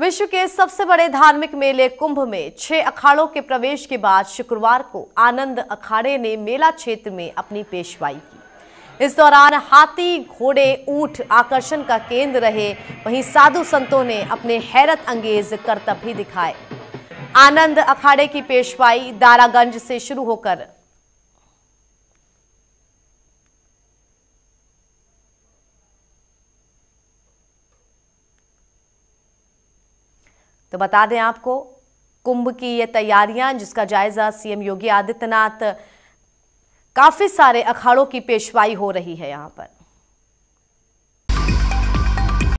विश्व के सबसे बड़े धार्मिक मेले कुंभ में छह अखाड़ों के प्रवेश के बाद शुक्रवार को आनंद अखाड़े ने मेला क्षेत्र में अपनी पेशवाई की इस दौरान हाथी घोड़े ऊंट आकर्षण का केंद्र रहे वहीं साधु संतों ने अपने हैरत अंगेज करतब भी दिखाए आनंद अखाड़े की पेशवाई दारागंज से शुरू होकर तो बता दें आपको कुंभ की ये तैयारियां जिसका जायजा सीएम योगी आदित्यनाथ काफ़ी सारे अखाड़ों की पेशवाई हो रही है यहाँ पर